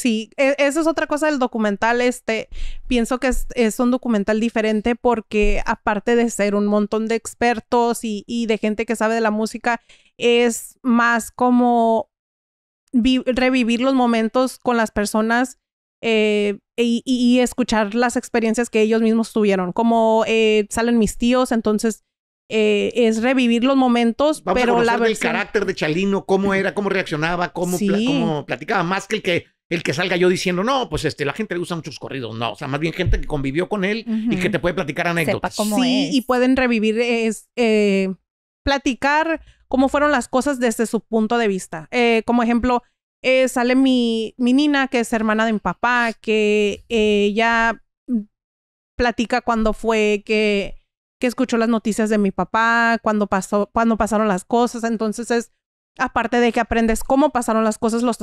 Sí, e, eso es otra cosa del documental. Este, pienso que es, es, un documental diferente porque aparte de ser un montón de expertos y, de gente que sabe de la música, es más como revivir los momentos con las personas eh, y, y, escuchar las experiencias que ellos mismos tuvieron. Como eh, salen mis tíos, entonces eh, es revivir los momentos, pero el carácter de Chalino, cómo era, cómo reaccionaba, cómo, cómo platicaba, más que el que el que salga yo diciendo, no, pues este, la gente le gusta muchos corridos. No, o sea, más bien gente que convivió con él y que te puede platicar anécdotas. sí, y pueden revivir, es, eh, platicar cómo fueron las cosas desde su punto de vista. Eh, como ejemplo, eh, sale mi, mi nina, que es hermana de mi papá, que ella platica cuando fue que, que escuchó las noticias de mi papá, cuando, pasó, cuando pasaron las cosas. Entonces es aparte de que aprendes cómo pasaron las cosas, los,